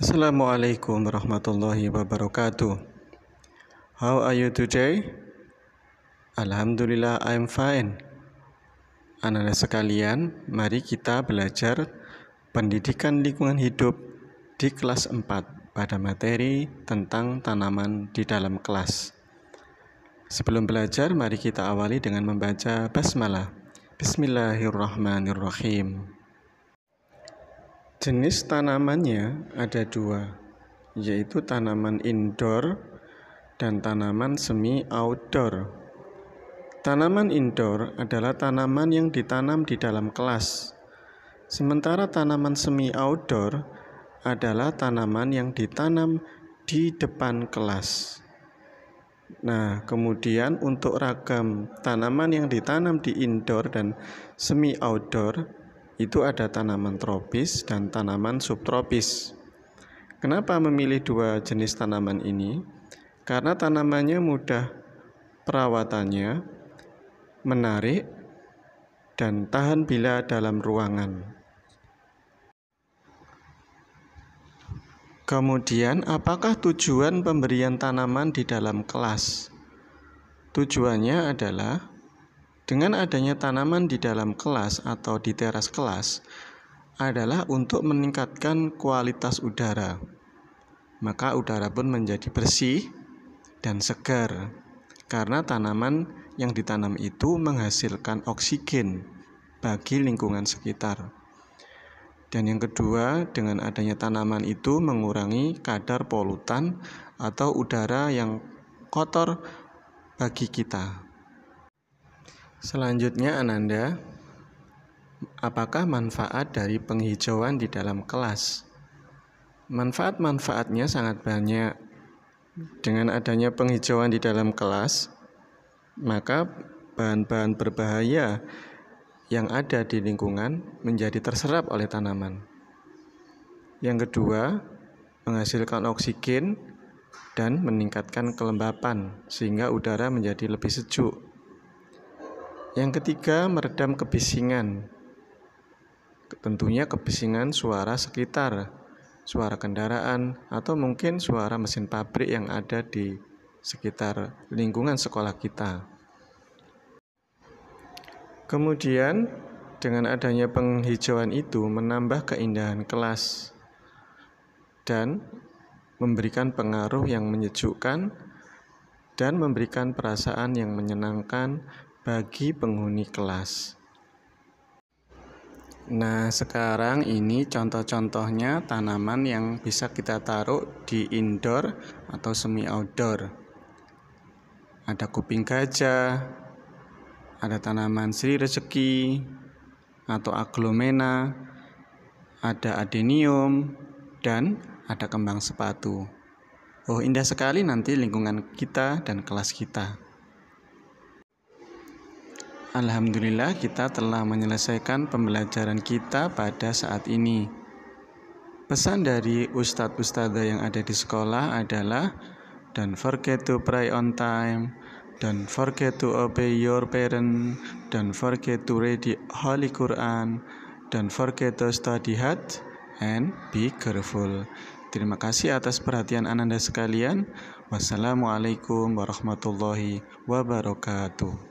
Assalamualaikum warahmatullahi wabarakatuh. How are you today? Alhamdulillah I'm fine. Anak-anak sekalian, mari kita belajar pendidikan lingkungan hidup di kelas 4 pada materi tentang tanaman di dalam kelas. Sebelum belajar, mari kita awali dengan membaca basmalah. Bismillahirrahmanirrahim. Jenis tanamannya ada dua, yaitu tanaman indoor dan tanaman semi outdoor. Tanaman indoor adalah tanaman yang ditanam di dalam kelas, sementara tanaman semi outdoor adalah tanaman yang ditanam di depan kelas. Nah, kemudian untuk ragam tanaman yang ditanam di indoor dan semi outdoor itu ada tanaman tropis dan tanaman subtropis. Kenapa memilih dua jenis tanaman ini? Karena tanamannya mudah perawatannya, menarik, dan tahan bila dalam ruangan. Kemudian, apakah tujuan pemberian tanaman di dalam kelas? Tujuannya adalah dengan adanya tanaman di dalam kelas atau di teras kelas adalah untuk meningkatkan kualitas udara. Maka udara pun menjadi bersih dan segar karena tanaman yang ditanam itu menghasilkan oksigen bagi lingkungan sekitar. Dan yang kedua, dengan adanya tanaman itu mengurangi kadar polutan atau udara yang kotor bagi kita. Selanjutnya Ananda, apakah manfaat dari penghijauan di dalam kelas? Manfaat-manfaatnya sangat banyak. Dengan adanya penghijauan di dalam kelas, maka bahan-bahan berbahaya yang ada di lingkungan menjadi terserap oleh tanaman. Yang kedua, menghasilkan oksigen dan meningkatkan kelembapan sehingga udara menjadi lebih sejuk. Yang ketiga, meredam kebisingan. Tentunya kebisingan suara sekitar, suara kendaraan, atau mungkin suara mesin pabrik yang ada di sekitar lingkungan sekolah kita. Kemudian, dengan adanya penghijauan itu menambah keindahan kelas dan memberikan pengaruh yang menyejukkan dan memberikan perasaan yang menyenangkan bagi penghuni kelas. Nah, sekarang ini contoh-contohnya tanaman yang bisa kita taruh di indoor atau semi outdoor. Ada kuping gajah, ada tanaman sri rezeki atau aglomena, ada adenium dan ada kembang sepatu. Oh, indah sekali nanti lingkungan kita dan kelas kita. Alhamdulillah kita telah menyelesaikan pembelajaran kita pada saat ini. Pesan dari ustadz ustadzah yang ada di sekolah adalah don't forget to pray on time, don't forget to obey your parent, don't forget to read the Holy Quran, don't forget to study hard and be careful. Terima kasih atas perhatian Ananda sekalian. Wassalamualaikum warahmatullahi wabarakatuh.